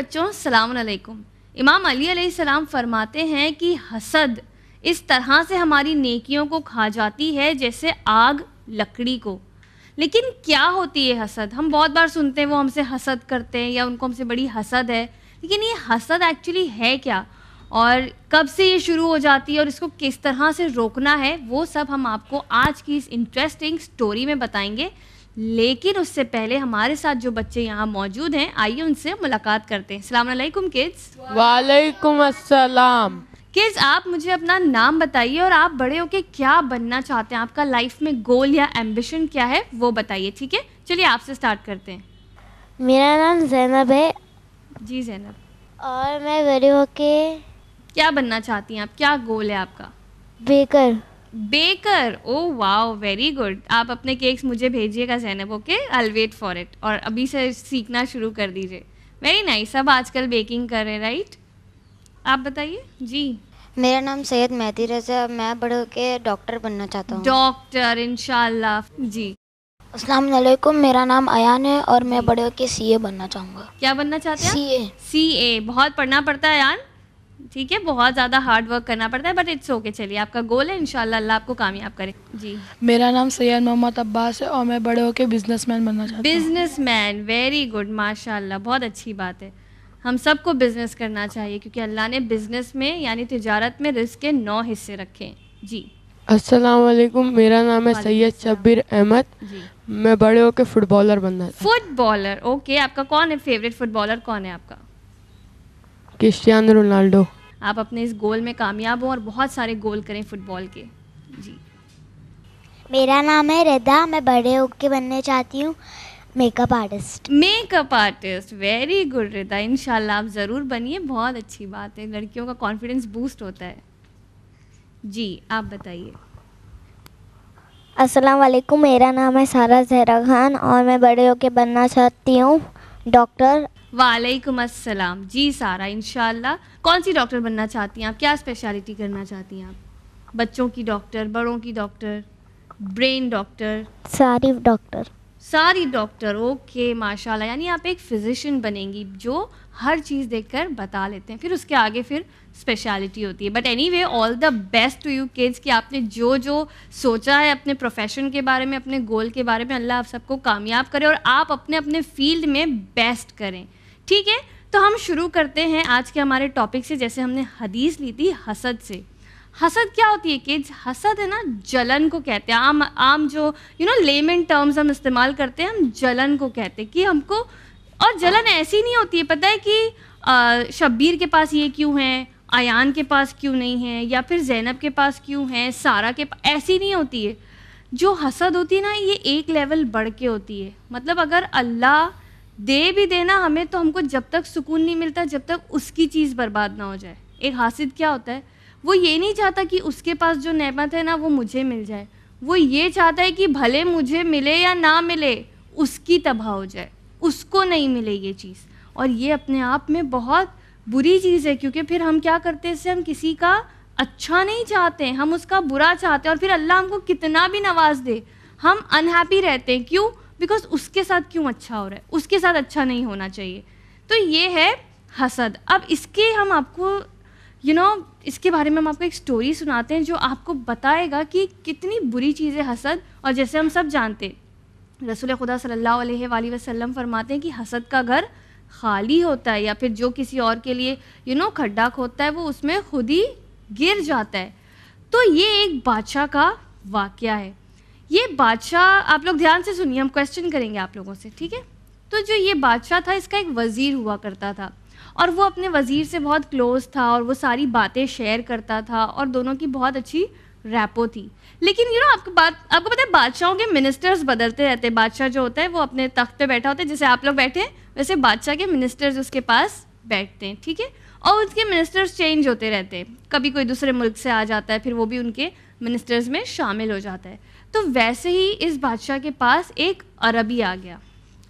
बच्चों सलाम अलैकुम इमाम अली सलाम फरमाते हैं कि हसद इस तरह से हमारी नेकियों को खा जाती है जैसे आग लकड़ी को लेकिन क्या होती है हसद हम बहुत बार सुनते हैं वो हमसे हसद करते हैं या उनको हमसे बड़ी हसद है लेकिन ये हसद एक्चुअली है क्या और कब से ये शुरू हो जाती है और इसको किस तरह से रोकना है वो सब हम आपको आज की इस इंटरेस्टिंग स्टोरी में बताएंगे लेकिन उससे पहले हमारे साथ जो बच्चे यहाँ मौजूद हैं आइए उनसे मुलाकात करते हैं सलामकुम किड्स वालेकुम अस्सलाम किड्स आप मुझे अपना नाम बताइए और आप बड़े होके क्या बनना चाहते हैं आपका लाइफ में गोल या एम्बिशन क्या है वो बताइए ठीक है चलिए आपसे स्टार्ट करते हैं मेरा नाम जैनब है जी जैनब और मैं बड़े होके क्या बनना चाहती हैं आप क्या गोल है आपका baker baker oh wow very good आप अपने केक्स मुझे भेजिएगा Zainab okay I wait for it और अभी से सीखना शुरू कर दीजिए वेरी नाइस सब आजकल बेकिंग कर रहे राइट आप बताइए जी मेरा नाम सैयद मेहती रजा मैं बड़े के डॉक्टर बनना चाहता हूँ डॉक्टर इनशाला जी वालेकुम मेरा नाम अयान है और मैं बड़े के सीए बनना चाहूंगा क्या बनना चाहते हैं सीए सीए बहुत पढ़ना पड़ता है अयान ठीक है बहुत ज़्यादा हार्ड वर्क करना पड़ता है बट इट्स ओके चलिए आपका गोल है इनशाला आपको कामयाब करे जी मेरा नाम सैयद मोहम्मद अब्बास है और मैं बड़े होकर मैन बनना चाहता हूँ मैन वेरी गुड माशा बहुत अच्छी बात है हम सबको बिज़नेस करना चाहिए क्योंकि अल्लाह ने बिज़नेस में यानी तजारत में रिस्क के नौ हिस्से रखे हैं जी असलकुम मेरा नाम है सैयद शब्बीर अहमद मैं बड़े होकर फुटबॉलर बनना फुटबॉलर ओके आपका कौन है फेवरेट फुटबॉलर कौन है आपका क्रिस्टियानो रोनाल्डो आप अपने इस गोल में कामयाब हों और बहुत सारे गोल करें फुटबॉल के जी मेरा नाम है रेदा मैं बड़े होके बनने चाहती हूँ makeup artist makeup artist very good Reda इनशाला आप ज़रूर बनिए बहुत अच्छी बात है लड़कियों का कॉन्फिडेंस बूस्ट होता है जी आप बताइए अस्सलाम मेरा नाम है सारा जहरा खान और मैं बड़े होके बनना चाहती हूँ डॉक्टर वालेकुम अस्सलाम जी सारा इनशाला कौन सी डॉक्टर बनना चाहती हैं आप क्या स्पेशलिटी करना चाहती हैं आप बच्चों की डॉक्टर बड़ों की डॉक्टर ब्रेन डॉक्टर सारी डॉक्टर सारी डॉक्टर ओके माशाल्लाह यानी आप एक फिजिशियन बनेंगी जो हर चीज़ देखकर बता लेते हैं फिर उसके आगे फिर स्पेशलिटी होती है but anyway all the best to you kids कि आपने जो जो सोचा है अपने प्रोफेशन के बारे में अपने गोल के बारे में अल्लाह आप सबको कामयाब करे और आप अपने अपने फील्ड में बेस्ट करें ठीक है तो हम शुरू करते हैं आज के हमारे टॉपिक से जैसे हमने हदीस ली थी हसद से हसद क्या होती है किड्स हसद है ना जलन को कहते हैं आम आम जो यू नो लेमन टर्म्स हम इस्तेमाल करते हैं हम जलन को कहते हैं कि हमको और जलन ऐसी नहीं होती है पता है कि शब्बीर के पास ये क्यों है आयान के पास क्यों नहीं है या फिर जैनब के पास क्यों है सारा के पास ऐसी नहीं होती है जो हसद होती है ना ये एक लेवल बढ़ के होती है मतलब अगर अल्लाह दे भी देना हमें तो हमको जब तक सुकून नहीं मिलता जब तक उसकी चीज़ बर्बाद ना हो जाए एक हासिद क्या होता है वो ये नहीं चाहता कि उसके पास जो नेमत है ना वो मुझे मिल जाए वो ये चाहता है कि भले मुझे मिले या ना मिले उसकी तबाह हो जाए उसको नहीं मिले ये चीज़ और ये अपने आप में बहुत बुरी चीज़ है क्योंकि फिर हम क्या करते हैं इससे हम किसी का अच्छा नहीं चाहते हम उसका बुरा चाहते हैं और फिर अल्लाह हमको कितना भी नवाज़ दे हम अनहैप्पी रहते हैं क्यों बिकॉज उसके साथ क्यों अच्छा हो रहा है उसके साथ अच्छा नहीं होना चाहिए तो ये है हसद अब इसके हम आपको यू you नो know, इसके बारे में हम आपको एक स्टोरी सुनाते हैं जो आपको बताएगा कि कितनी बुरी चीज़ है हसद और जैसे हम सब जानते हैं रसूल खुदा सल्लल्लाहु अलैहि वसल्लम फरमाते हैं कि हसद का घर खाली होता है या फिर जो किसी और के लिए यू नो खड्डा खोदता है वो उसमें खुद ही गिर जाता है तो ये एक बादशाह का वाक़ है ये बादशाह आप लोग ध्यान से सुनिए हम क्वेश्चन करेंगे आप लोगों से ठीक है तो जो ये बादशाह था इसका एक वज़ीर हुआ करता था और वो अपने वज़ीर से बहुत क्लोज था और वो सारी बातें शेयर करता था और दोनों की बहुत अच्छी रैपो थी लेकिन यू नो आपको बात आपको पता है बादशाहों के मिनिस्टर्स बदलते रहते हैं बादशाह जो होता है वो अपने तख्त पे बैठा होता है जैसे आप लोग बैठे हैं वैसे बादशाह के मिनिस्टर्स उसके पास बैठते हैं ठीक है और उसके मिनिस्टर्स चेंज होते रहते हैं कभी कोई दूसरे मुल्क से आ जाता है फिर वो भी उनके मिनिस्टर्स में शामिल हो जाता है तो वैसे ही इस बादशाह के पास एक अरबी आ गया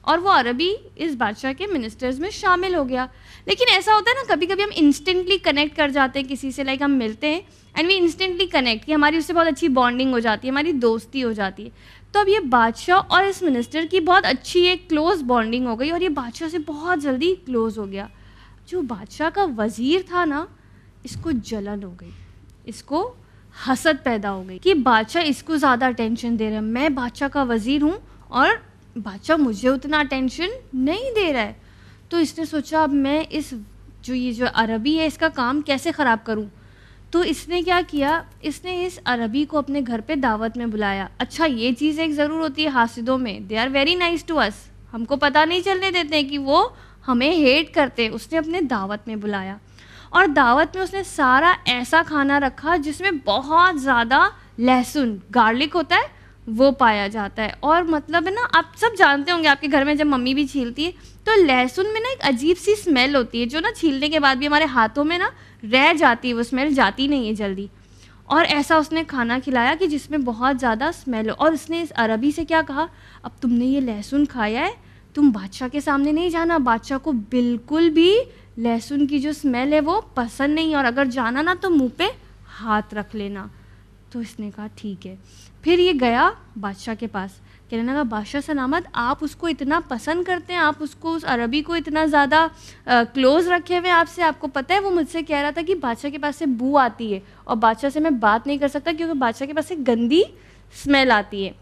और वो अरबी इस बादशाह के मिनिस्टर्स में शामिल हो गया लेकिन ऐसा होता है ना कभी कभी हम इंस्टेंटली कनेक्ट कर जाते हैं किसी से लाइक हम मिलते हैं एंड वी इंस्टेंटली कनेक्ट कि हमारी उससे बहुत अच्छी बॉन्डिंग हो जाती है हमारी दोस्ती हो जाती है तो अब ये बादशाह और इस मिनिस्टर की बहुत अच्छी एक क्लोज़ बॉन्डिंग हो गई और ये बादशाह से बहुत जल्दी क्लोज़ हो गया जो बादशाह का वज़ीर था ना इसको जलन हो गई इसको हसद पैदा हो गई कि बादशाह इसको ज़्यादा अटेंशन दे रहे हैं मैं बादशाह का वज़ीर हूँ और बादशाह मुझे उतना अटेंशन नहीं दे रहा है तो इसने सोचा अब मैं इस जो ये जो अरबी है इसका काम कैसे ख़राब करूँ तो इसने क्या किया इसने इस अरबी को अपने घर पे दावत में बुलाया अच्छा ये चीज़ एक ज़रूर होती है हासिदों में they are very nice to us हमको पता नहीं चलने देते हैं कि वो हमें हेट करते उसने अपने दावत में बुलाया और दावत में उसने सारा ऐसा खाना रखा जिसमें बहुत ज़्यादा लहसुन गार्लिक होता है वो पाया जाता है और मतलब है ना आप सब जानते होंगे आपके घर में जब मम्मी भी छीलती है तो लहसुन में ना एक अजीब सी स्मेल होती है जो ना छीलने के बाद भी हमारे हाथों में ना रह जाती है वो स्मेल जाती नहीं है जल्दी और ऐसा उसने खाना खिलाया कि जिसमें बहुत ज़्यादा स्मेल हो और उसने इस अरबी से क्या कहा अब तुमने ये लहसुन खाया है तुम बादशाह के सामने नहीं जाना बादशाह को बिल्कुल भी लहसुन की जो स्मेल है वो पसंद नहीं और अगर जाना ना तो मुँह पे हाथ रख लेना तो इसने कहा ठीक है फिर ये गया बादशाह के पास कहने लगा बादशाह सलामत आप उसको इतना पसंद करते हैं आप उसको उस अरबी को इतना ज़्यादा क्लोज रखे हुए आपसे आपको पता है वो मुझसे कह रहा था कि बादशाह के पास से बू आती है और बादशाह से मैं बात नहीं कर सकता क्योंकि बादशाह के पास से गंदी स्मेल आती है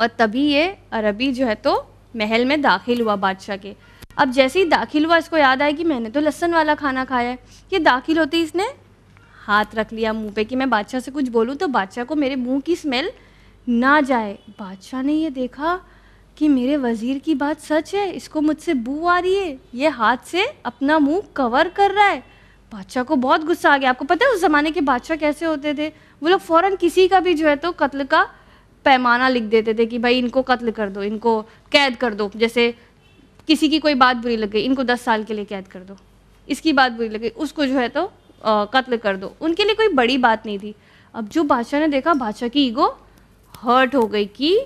और तभी ये अरबी जो है तो महल में दाखिल हुआ बादशाह के अब जैसे ही दाखिल हुआ इसको याद आया कि मैंने तो लहसन वाला खाना खाया है ये दाखिल होते ही इसने हाथ रख लिया मुंह पे कि मैं बादशाह से कुछ बोलूँ तो बादशाह को मेरे मुंह की स्मेल ना जाए बादशाह ने ये देखा कि मेरे वज़ीर की बात सच है इसको मुझसे बू आ रही है ये हाथ से अपना मुंह कवर कर रहा है बादशाह को बहुत गुस्सा आ गया आपको पता है उस ज़माने के बादशाह कैसे होते थे वो लोग फ़ौर किसी का भी जो है तो कत्ल का पैमाना लिख देते थे कि भाई इनको कत्ल कर दो इनको कैद कर दो जैसे किसी की कोई बात बुरी लग गई इनको दस साल के लिए कैद कर दो इसकी बात बुरी लग गई उसको जो है तो कत्ल कर दो उनके लिए कोई बड़ी बात नहीं थी अब जो बादशाह ने देखा बादशाह की ईगो हर्ट हो गई कि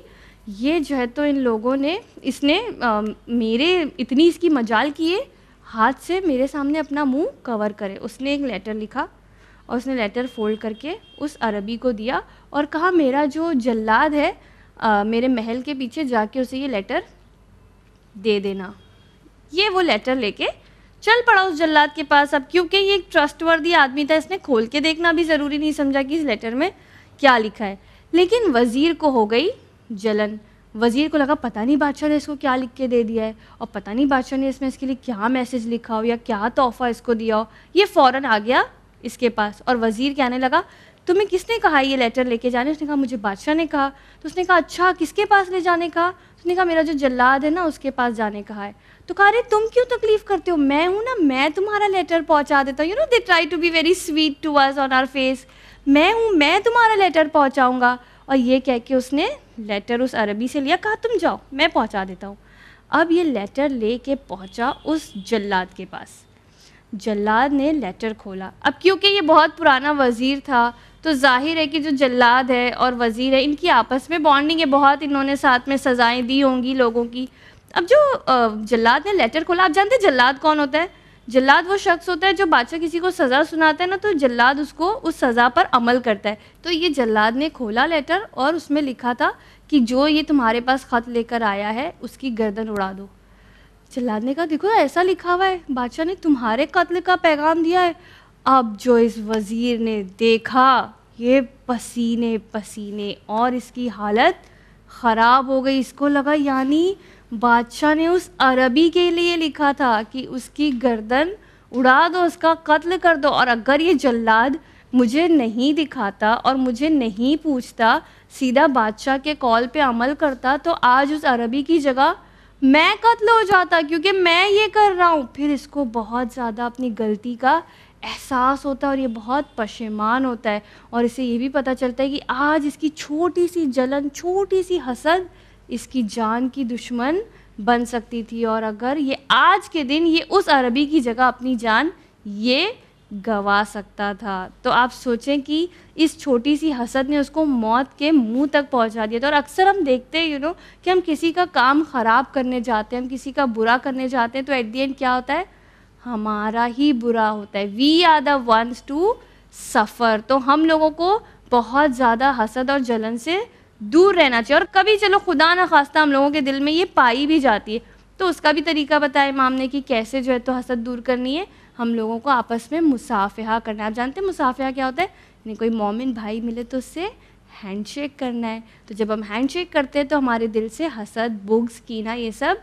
ये जो है तो इन लोगों ने इसने आ, मेरे इतनी इसकी मजाल की है हाथ से मेरे सामने अपना मुंह कवर करे उसने एक लेटर लिखा और उसने लेटर फोल्ड करके उस अरबी को दिया और कहा मेरा जो जल्लाद है आ, मेरे महल के पीछे जाके उसे ये लेटर दे देना ये वो लेटर लेके चल पड़ा उस जल्लाद के पास अब क्योंकि ये एक ट्रस्टवर्दी आदमी था इसने खोल के देखना भी ज़रूरी नहीं समझा कि इस लेटर में क्या लिखा है लेकिन वज़ीर को हो गई जलन वज़ीर को लगा पता नहीं बादशाह ने इसको क्या लिख के दे दिया है और पता नहीं बादशाह ने इसमें इसके लिए क्या मैसेज लिखा हो या क्या तोहफ़ा इसको दिया हो ये फ़ौर आ गया इसके पास और वज़ीर कहने लगा तुम्हें किसने कहा ये लेटर लेके जाने उसने कहा मुझे बादशाह ने कहा तो उसने कहा अच्छा किसके पास ले जाने कहा उसने कहा मेरा जो जल्लाद है ना उसके पास जाने कहा है तो कहा रहे तुम क्यों तकलीफ करते हो मैं हूँ ना मैं तुम्हारा लेटर पहुँचा देता हूँ you know they try to be very sweet to us on our face मैं हूँ मैं तुम्हारा लेटर पहुँचाऊँगा और ये कह के उसने लेटर उस अरबी से लिया कहा तुम जाओ मैं पहुँचा देता हूँ अब ये लेटर ले के पहुँचा उस जल्लाद के पास जल्लाद ने लेटर खोला अब क्योंकि ये बहुत पुराना वज़ीर था तो जाहिर है कि जो जल्लाद है और वज़ीर है इनकी आपस में बॉन्डिंग है बहुत इन्होंने साथ में सज़ाएँ दी होंगी लोगों की अब जो जल्लाद ने लेटर खोला आप जानते हैं जल्लाद कौन होता है जल्लाद वो शख्स होता है जो बादशाह किसी को सज़ा सुनाता है ना तो जल्लाद उसको उस सज़ा पर अमल करता है तो ये जल्लाद ने खोला लेटर और उसमें लिखा था कि जो ये तुम्हारे पास ख़त लेकर आया है उसकी गर्दन उड़ा दो जल्लाद ने कहा देखो ऐसा लिखा हुआ है बादशाह ने तुम्हारे कत्ल का पैगाम दिया है अब जो इस वज़ीर ने देखा ये पसीने पसीने और इसकी हालत ख़राब हो गई इसको लगा यानी बादशाह ने उस अरबी के लिए लिखा था कि उसकी गर्दन उड़ा दो उसका कत्ल कर दो और अगर ये जल्लाद मुझे नहीं दिखाता और मुझे नहीं पूछता सीधा बादशाह के कॉल पे अमल करता तो आज उस अरबी की जगह मैं कत्ल हो जाता क्योंकि मैं ये कर रहा हूँ फिर इसको बहुत ज़्यादा अपनी गलती का एहसास होता है और ये बहुत पशेमान होता है और इसे ये भी पता चलता है कि आज इसकी छोटी सी जलन छोटी सी हसद इसकी जान की दुश्मन बन सकती थी और अगर ये आज के दिन ये उस अरबी की जगह अपनी जान ये गवा सकता था तो आप सोचें कि इस छोटी सी हसद ने उसको मौत के मुंह तक पहुंचा दिया था और अक्सर हम देखते हैं यू नो कि हम किसी का काम ख़राब करने जाते हैं हम किसी का बुरा करने जाते हैं तो एट दी एंड क्या होता है हमारा ही बुरा होता है we are the ones to suffer तो हम लोगों को बहुत ज़्यादा हसद और जलन से दूर रहना चाहिए और कभी चलो खुदा ना खास्ता हम लोगों के दिल में ये पाई भी जाती है तो उसका भी तरीका बताया इमाम ने कि कैसे जो है तो हसद दूर करनी है हम लोगों को आपस में मुसाफिया करना है आप जानते हैं मुसाफिया क्या होता है यानी कोई मोमिन भाई मिले तो उससे हैंडशेक करना है तो जब हम हैंडशेक करते हैं तो हमारे दिल से हसद बुग्स कीना ये सब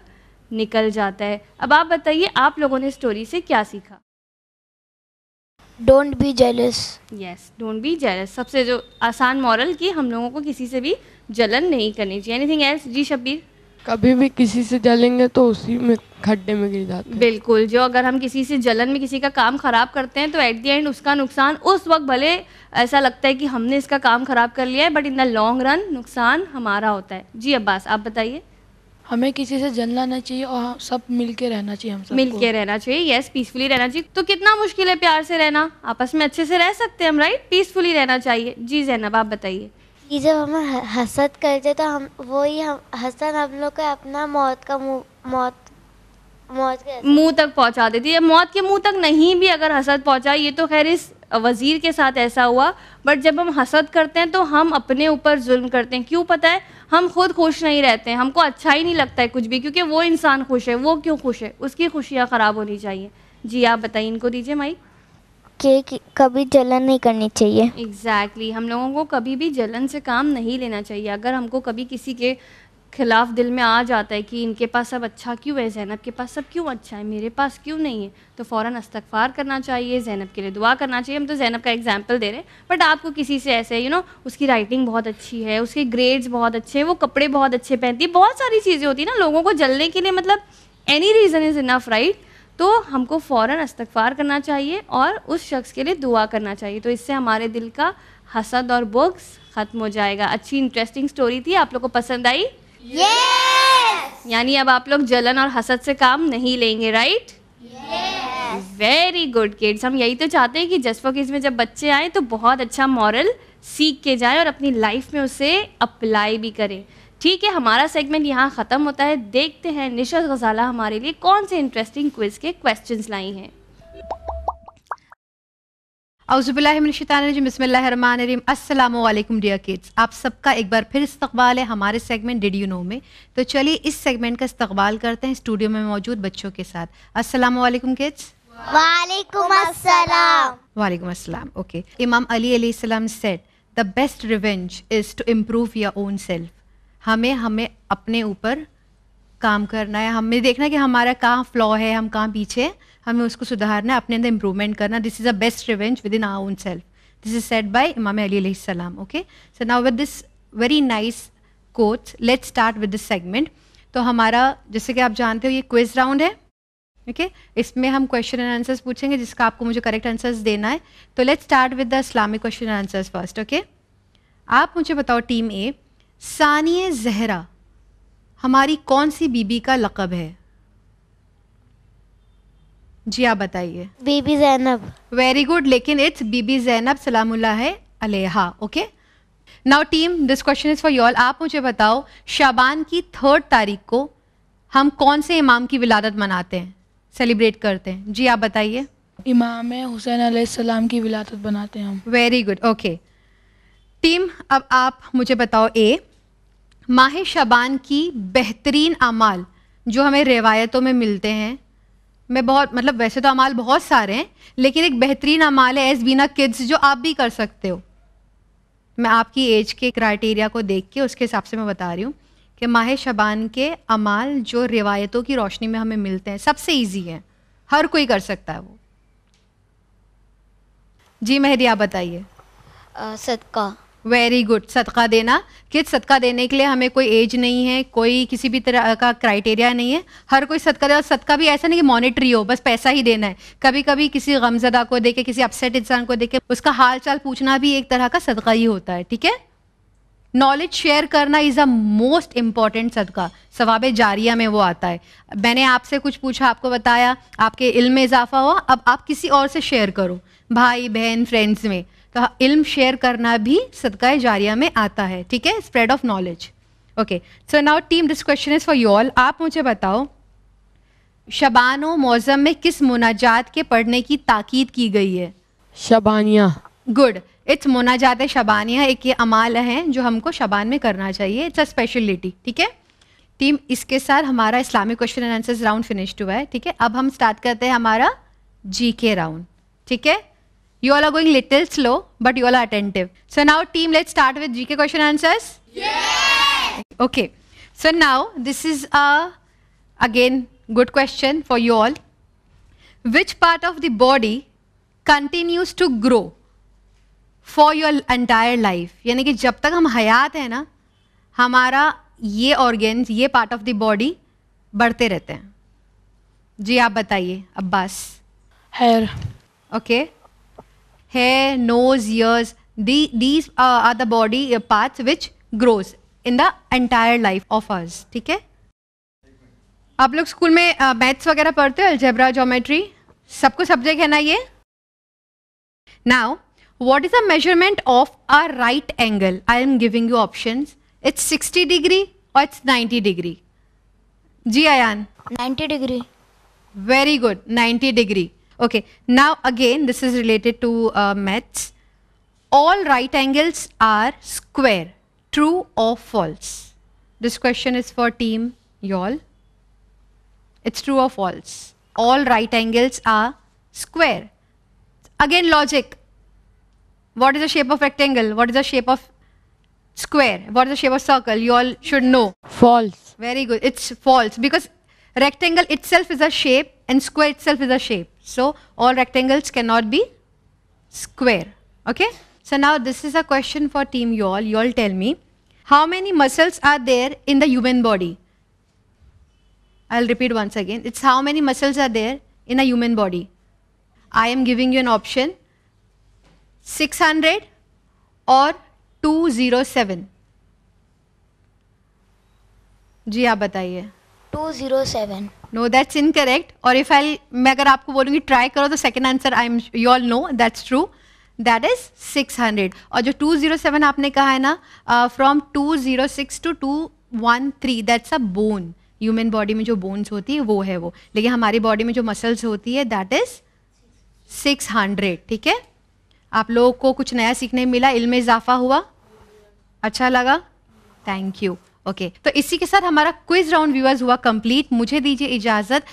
निकल जाता है अब आप बताइए आप लोगों ने स्टोरी से क्या सीखा don't be jealous yes don't be jealous सबसे जो आसान मॉरल की हम लोगों को किसी से भी जलन नहीं करनी चाहिए एनीथिंग एल्स जी शब्बीर कभी भी किसी से जलेंगे तो उसी में खड्डे में गिर जाते हैं बिल्कुल जो अगर हम किसी से जलन में किसी का काम ख़राब करते हैं तो एट द एंड उसका नुकसान उस वक्त भले ऐसा लगता है कि हमने इसका काम ख़राब कर लिया है but in the long run नुकसान हमारा होता है जी अब्बास आप बताइए हमें किसी से जलना नहीं चाहिए और सब मिल के रहना चाहिए हम सब मिल के रहना चाहिए यस पीसफुली रहना चाहिए तो कितना मुश्किल है प्यार से रहना आपस में अच्छे से रह सकते हैं हम राइट पीसफुली रहना चाहिए जी जैनब आप बताइए कि जब हम हसद करते तो हम वही हम हसन हम लोग का अपना मौत का मौत मौत मुंह तक पहुंचा देती है मौत के मुंह तक नहीं भी अगर हसद पहुंचा ये तो खैर इस वज़ीर के साथ ऐसा हुआ बट जब हम हसद करते हैं तो हम अपने ऊपर जुल्म करते हैं क्यों पता है हम खुद खुश नहीं रहते हैं हमको अच्छा ही नहीं लगता है कुछ भी क्योंकि वो इंसान खुश है वो क्यों खुश है उसकी खुशियाँ ख़राब होनी चाहिए जी आप बताइए इनको दीजिए माई के कभी जलन नहीं करनी चाहिए एग्जैक्टली exactly. हम लोगों को कभी भी जलन से काम नहीं लेना चाहिए अगर हमको कभी किसी के खिलाफ दिल में आ जाता है कि इनके पास सब अच्छा क्यों है जैनब के पास सब क्यों अच्छा है मेरे पास क्यों नहीं है तो फ़ौर अस्तफ़ार करना चाहिए जैनब के लिए दुआ करना चाहिए हम तो जैनब का एग्जाम्पल दे रहे हैं बट आपको किसी से ऐसे यू नो उसकी राइटिंग बहुत अच्छी है उसके ग्रेड्स बहुत अच्छे हैं वो कपड़े बहुत अच्छे पहनती है बहुत सारी चीज़ें होती हैं ना लोगों को जलने के लिए मतलब any reason is enough right तो हमको फ़ौर अस्तफ़ार करना चाहिए और उस शख्स के लिए दुआ करना चाहिए तो इससे हमारे दिल का हसद और बुक्स ख़त्म हो जाएगा अच्छी इंटरेस्टिंग स्टोरी थी आप लोग को पसंद आई yes! यानी अब आप लोग जलन और हसद से काम नहीं लेंगे राइट वेरी गुड किड्स हम यही तो चाहते हैं कि जस्ट फॉर किड्स में जब बच्चे आए तो बहुत अच्छा मॉरल सीख के जाए और अपनी लाइफ में उसे अप्लाई भी करें ठीक है हमारा सेगमेंट यहाँ ख़त्म होता है देखते हैं निशा गजाला हमारे लिए कौन से इंटरेस्टिंग क्विज के क्वेश्चंस लाई हैं अउज़बिल्लाशतरजीम डियर किड्स आप सबका एक बार फिर इस्तकबाल है हमारे सेगमेंट डिड यू नो में तो चलिए इस सेगमेंट का इस्तकबाल करते हैं स्टूडियो में मौजूद बच्चों के साथ अस्सलाम वालेकुम किड्स वालेकुम अस्सलाम ओके इमाम अली अलैहिस्सलाम said the best revenge is to improve your own self हमें हमें अपने ऊपर काम करना है हमें देखना कि हमारा कहाँ फ्लॉ है हम कहाँ पीछे हैं हमें उसको सुधारना अपने अंदर इम्प्रूवमेंट करना this is a best revenge within our own self this is set by Imam Ali सलाम okay so now with this very nice coach let start with this segment तो हमारा जैसे कि आप जानते हो ये क्विज राउंड है ओके okay? इसमें हम क्वेश्चन एंड आंसर्स पूछेंगे जिसका आपको मुझे करेक्ट आंसर्स देना है तो let start with the Islamic question and answers first okay आप मुझे बताओ टीम ए सानिय जहरा हमारी कौन सी बीबी का लकब है जी आप बताइए बीबी जैनब वेरी गुड लेकिन इट्स बीबी जैनब सलामुल्ला है अलेहा okay now team this question is for you all आप मुझे बताओ शाबान की थर्ड तारीख को हम कौन से इमाम की विलादत मनाते हैं सेलिब्रेट करते हैं जी आप बताइए इमाम हुसैन सलाम की विलादत बनाते हैं हम वेरी गुड ओके टीम अब आप मुझे बताओ ए माह शबान की बेहतरीन अमाल जो हमें रिवायतों में मिलते हैं मैं बहुत मतलब वैसे तो अमाल बहुत सारे हैं लेकिन एक बेहतरीन अमाल है एज बीना किड्स जो आप भी कर सकते हो मैं आपकी एज के क्राइटेरिया को देख के उसके हिसाब से मैं बता रही हूँ कि माह शबान के अमाल जो रिवायतों की रोशनी में हमें मिलते हैं सबसे ईजी है हर कोई कर सकता है वो जी मेहरिया बताइए सदका वेरी गुड सदका देना कि सदका देने के लिए हमें कोई एज नहीं है कोई किसी भी तरह का क्राइटेरिया नहीं है हर कोई सदका दे और सदका भी ऐसा नहीं कि मॉनिटरी हो बस पैसा ही देना है कभी कभी किसी गमजदा को देखे किसी अपसेट इंसान को देखे उसका हाल चाल पूछना भी एक तरह का सदका ही होता है ठीक है नॉलेज शेयर करना इज़ अ मोस्ट इम्पॉर्टेंट सदका सवाब जारिया में वो आता है मैंने आपसे कुछ पूछा आपको बताया आपके इल्म में इजाफा हुआ अब आप किसी और से शेयर करो भाई बहन फ्रेंड्स में का इल्म शेयर करना भी सदका जारिया में आता है ठीक है spread of knowledge okay so now team this question is for you all आप मुझे बताओ शबान मौजम में किस मुनाजात के पढ़ने की ताकीद की गई है शबानिया गुड इट्स मुनाजात शबानिया एक ये अमाल हैं जो हमको शबान में करना चाहिए इट्स अ स्पेशलिटी ठीक है टीम इसके साथ हमारा Islamic question and answers round finished हुआ है ठीक है अब हम स्टार्ट करते हैं हमारा जी के राउंड ठीक है You all are going little slow, but you all are attentive. So now team, let's start with GK question answers. Yeah! Okay. So now this is a, again, good question for you all. Which part of the body continues to grow for your entire life यानी कि जब तक हम हयात हैं ना हमारा ये organs ये पार्ट ऑफ द बॉडी बढ़ते रहते हैं जी आप बताइए Abbas hair okay hair, nose, ears. The, these uh, are the body parts which grows in the entire life of us. ठीक है आप लोग स्कूल में मैथ्स वगैरह पढ़ते हो अल्जेब्रा जोमेट्री सबको सब्जेक्ट है ना ये now what is the measurement of a right angle i am giving you options it's 60 degree or it's 90 degree ji ayan 90 degree very good 90 degree Okay, now again this is related to uh, maths. All right angles are square, true or false? This question is for team y'all. It's true or false. All right angles are square. Again logic. What is the shape of rectangle? What is the shape of square? What is the shape of circle? You all should know. False. Very good. It's false because rectangle itself is a shape and square itself is a shape. So all rectangles cannot be square. Okay. So now this is a question for team you all. You all tell me how many muscles are there in the human body? I'll repeat once again. It's how many muscles are there in a human body? I am giving you an option 600 or 207. जी आप बताइए two zero seven no that's incorrect और if I मैं अगर आपको बोलूँगी try करो तो second answer I am you all no that's true that is six hundred और जो टू जीरो सेवन आपने कहा है ना from two zero six to two one three that's a bone human body में जो बोन्स होती है वो है वो लेकिन हमारी बॉडी में जो मसल्स होती है दैट इज सिक्स हंड्रेड ठीक है आप लोगों को कुछ नया सीखने मिला इल में इजाफा हुआ अच्छा लगा थैंक यू ओके तो इसी के साथ हमारा क्विज राउंड व्यूअर्स हुआ कंप्लीट मुझे दीजिए इजाजत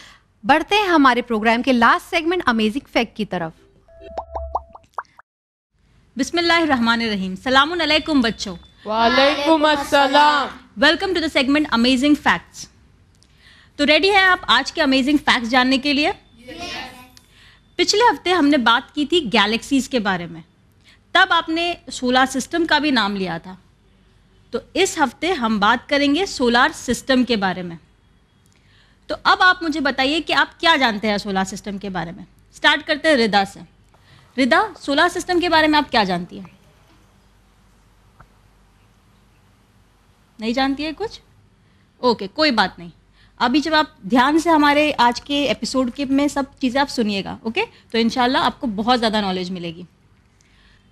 बढ़ते हैं हमारे प्रोग्राम के लास्ट सेगमेंट अमेजिंग फैक्ट की तरफ बिस्मिल्लाहिर्रहमानिर्रहीम सलाम अलैकुम बच्चों वालेकुम अस्सलाम welcome to the segment amazing facts तो रेडी है आप आज के अमेजिंग फैक्ट्स जानने के लिए yes. पिछले हफ्ते हमने बात की थी गैलेक्सीज के बारे में तब आपने सोलर सिस्टम का भी नाम लिया था तो इस हफ्ते हम बात करेंगे सोलार सिस्टम के बारे में तो अब आप मुझे बताइए कि आप क्या जानते हैं सोलार सिस्टम के बारे में स्टार्ट करते हैं रिदा से रिदा सोलार सिस्टम के बारे में आप क्या जानती हैं नहीं जानती है कुछ ओके कोई बात नहीं अभी जब आप ध्यान से हमारे आज के एपिसोड के में सब चीज़ें आप सुनिएगा ओके तो इनशाला आपको बहुत ज़्यादा नॉलेज मिलेगी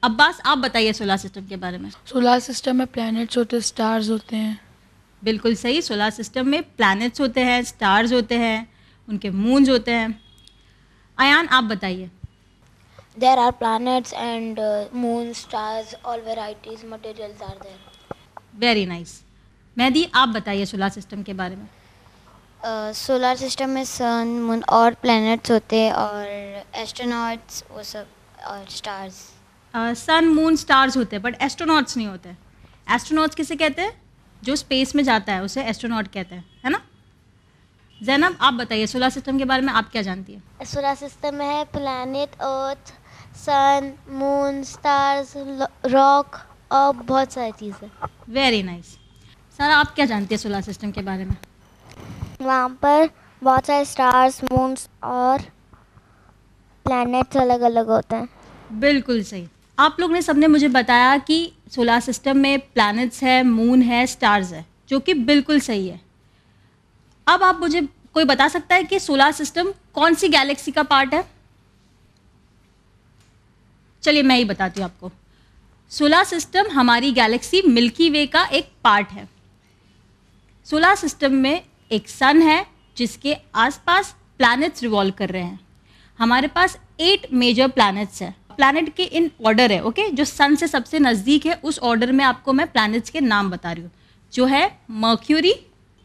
अब्बास आप बताइए सोलर सिस्टम के बारे में सोलर सिस्टम में प्लैनेट्स होते हैं स्टार्स होते हैं बिल्कुल सही सोलर सिस्टम में प्लैनेट्स होते हैं स्टार्स होते हैं उनके मून्स होते हैं अयान आप बताइए there are planet and moon stars all varieties material are very nice Mehdi आप बताइए सोलर सिस्टम के बारे में uh, सोलर uh, सिस्टम में सन मून और प्लैनेट्स होते हैं और एस्ट्रोनॉट्स वो सब और स्टार्स सन मून स्टार्स होते हैं बट एस्ट्रोनॉट्स नहीं होते एस्ट्रोनॉट्स किसे कहते हैं जो स्पेस में जाता है उसे एस्ट्रोनॉट कहते हैं है ना जैनब आप बताइए सोलर सिस्टम के बारे में आप क्या जानती है सोलर सिस्टम है planet earth sun moon stars rock और बहुत सारी चीज़ें वेरी नाइस सर आप क्या जानती हैं सोलर सिस्टम के बारे में वहाँ पर बहुत सारे स्टार्स मून्स और प्लैनेट्स अलग अलग होते हैं बिल्कुल सही आप लोग ने सबने मुझे बताया कि सोलर सिस्टम में प्लैनेट्स है मून है स्टार्स है जो कि बिल्कुल सही है अब आप मुझे कोई बता सकता है कि सोलर सिस्टम कौन सी गैलेक्सी का पार्ट है चलिए मैं ही बताती हूँ आपको सोलर सिस्टम हमारी गैलेक्सी मिल्की वे का एक पार्ट है सोलर सिस्टम में एक सन है जिसके आसपास प्लैनेट्स रिवॉल्व कर रहे हैं हमारे पास एट मेजर प्लैनेट्स हैं प्लानट के इन ऑर्डर है ओके जो सन से सबसे नज़दीक है उस ऑर्डर में आपको मैं प्लानट्स के नाम बता रही हूँ जो है Mercury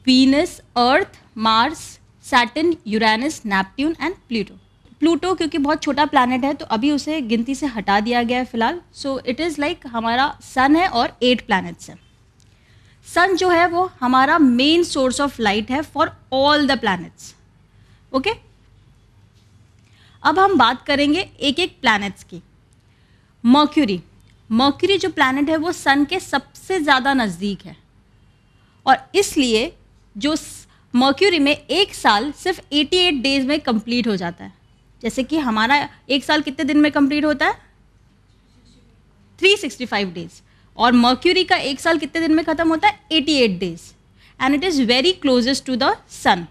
Venus Earth Mars Saturn Uranus Neptune and Pluto Pluto क्योंकि बहुत छोटा प्लानट है तो अभी उसे गिनती से हटा दिया गया है फिलहाल सो इट इज़ लाइक हमारा सन है और एट प्लानट्स हैं सन जो है वो हमारा मेन सोर्स ऑफ लाइट है for all the planets okay अब हम बात करेंगे एक एक प्लैनेट्स की मर्क्यूरी मर्क्यूरी जो प्लैनेट है वो सन के सबसे ज़्यादा नज़दीक है और इसलिए जो मर्क्यूरी में एक साल सिर्फ 88 डेज में कंप्लीट हो जाता है जैसे कि हमारा एक साल कितने दिन में कंप्लीट होता है 365 डेज और मर्क्यूरी का एक साल कितने दिन में ख़त्म होता है 88 days and it is very closest to the sun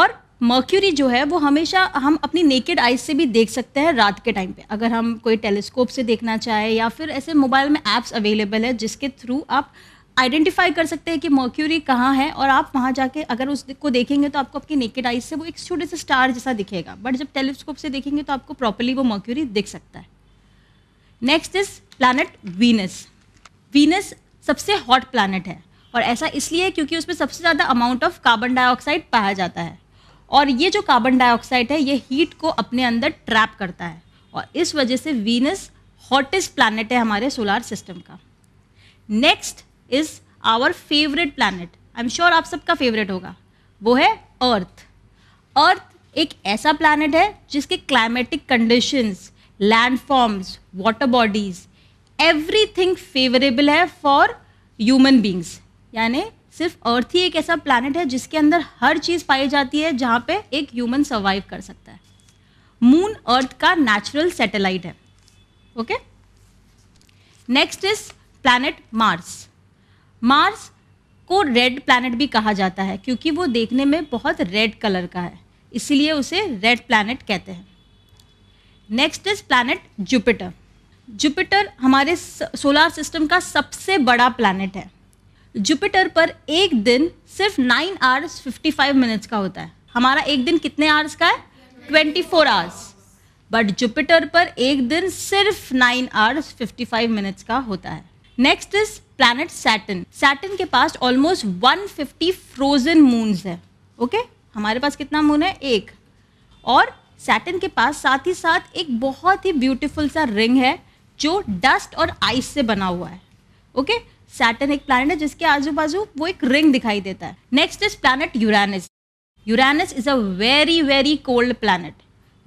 और मर्क्यूरी जो है वो हमेशा हम अपनी नेकेड आइज से भी देख सकते हैं रात के टाइम पे अगर हम कोई टेलीस्कोप से देखना चाहे या फिर ऐसे मोबाइल में ऐप्स अवेलेबल है जिसके थ्रू आप आइडेंटिफाई कर सकते हैं कि मर्क्यूरी कहाँ है और आप वहाँ जाके अगर उसको देखेंगे तो आपको अपनी नेकेड आइज से वो एक छोटे से स्टार जैसा दिखेगा बट जब टेलीस्कोप से देखेंगे तो आपको प्रॉपरली वो मर्क्यूरी दिख सकता है next is planet Venus Venus सबसे हॉट प्लानट है और ऐसा इसलिए क्योंकि उसमें सबसे ज़्यादा अमाउंट ऑफ कार्बन डाइऑक्साइड पाया जाता है और ये जो कार्बन डाइऑक्साइड है ये हीट को अपने अंदर ट्रैप करता है और इस वजह से वीनस हॉटेस्ट प्लानट है हमारे सोलार सिस्टम का next is our favourite planet I am sure आप सबका फेवरेट होगा वो है अर्थ अर्थ एक ऐसा प्लानट है जिसके climatic conditions landforms water bodies everything favourable है फॉर ह्यूमन बींग्स यानी सिर्फ अर्थ ही एक ऐसा प्लानट है जिसके अंदर हर चीज़ पाई जाती है जहाँ पे एक ह्यूमन सर्वाइव कर सकता है मून अर्थ का नेचुरल सैटेलाइट है okay next is planet Mars Mars को रेड प्लानट भी कहा जाता है क्योंकि वो देखने में बहुत रेड कलर का है इसीलिए उसे रेड प्लानट कहते हैं next is planet Jupiter Jupiter हमारे सोलार सिस्टम का सबसे बड़ा प्लानट है जुपिटर पर एक दिन सिर्फ nine hours fifty five minutes का होता है हमारा एक दिन कितने आवर्स का है twenty four hours but Jupiter पर एक दिन सिर्फ nine hours fifty five minutes का होता है next is planet Saturn Saturn के पास almost one fifty frozen moons है ओके okay? हमारे पास कितना मून है एक और सैटन के पास साथ ही साथ एक बहुत ही ब्यूटीफुल सा रिंग है जो डस्ट और आइस से बना हुआ है ओके okay? सैटन एक प्लानट है जिसके आजू बाजू वो एक रिंग दिखाई देता है next is planet Uranus Uranus is a very very cold planet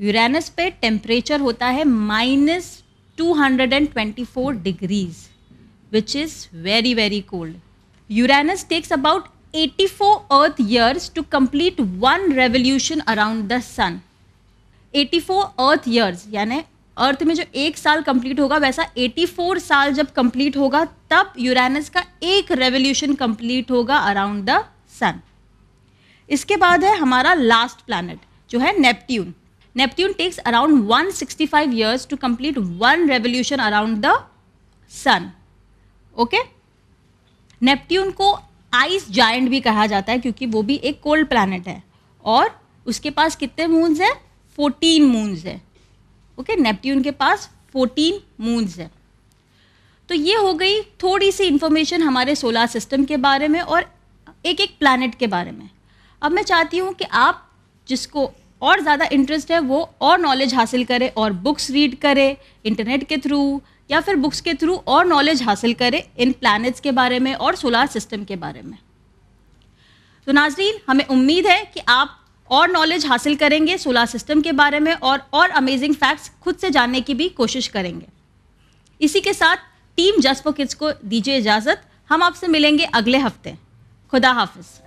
Uranus पे टेम्परेचर होता है minus two hundred and twenty four degrees which is very very cold Uranus takes about eighty four Earth years to complete one revolution around the sun eighty four Earth years यानी Earth में जो एक साल complete होगा वैसा 84 साल जब complete होगा तब यूरानस का एक रेवोल्यूशन कंप्लीट होगा अराउंड द सन इसके बाद है हमारा लास्ट प्लानट जो है Neptune Neptune takes around 165 years to complete one revolution around the sun okay Neptune को आइस जाइंट भी कहा जाता है क्योंकि वो भी एक कोल्ड प्लानट है और उसके पास कितने मून्स हैं 14 मून्स हैं ओके okay? नेपट्ट्यून के पास 14 मून्स है तो ये हो गई थोड़ी सी इन्फॉर्मेशन हमारे सोलर सिस्टम के बारे में और एक एक प्लानट के बारे में अब मैं चाहती हूँ कि आप जिसको और ज़्यादा इंटरेस्ट है वो और नॉलेज हासिल करे और बुक्स रीड करे इंटरनेट के थ्रू या फिर बुक्स के थ्रू और नॉलेज हासिल करे इन प्लानट्स के बारे में और सोलार सिस्टम के बारे में तो नाजरीन हमें उम्मीद है कि आप और नॉलेज हासिल करेंगे सोलार सिस्टम के बारे में और और अमेजिंग फैक्ट्स खुद से जानने की भी कोशिश करेंगे इसी के साथ टीम जस्ट फॉर किड्स को दीजिए इजाज़त हम आपसे मिलेंगे अगले हफ्ते खुदा हाफिज़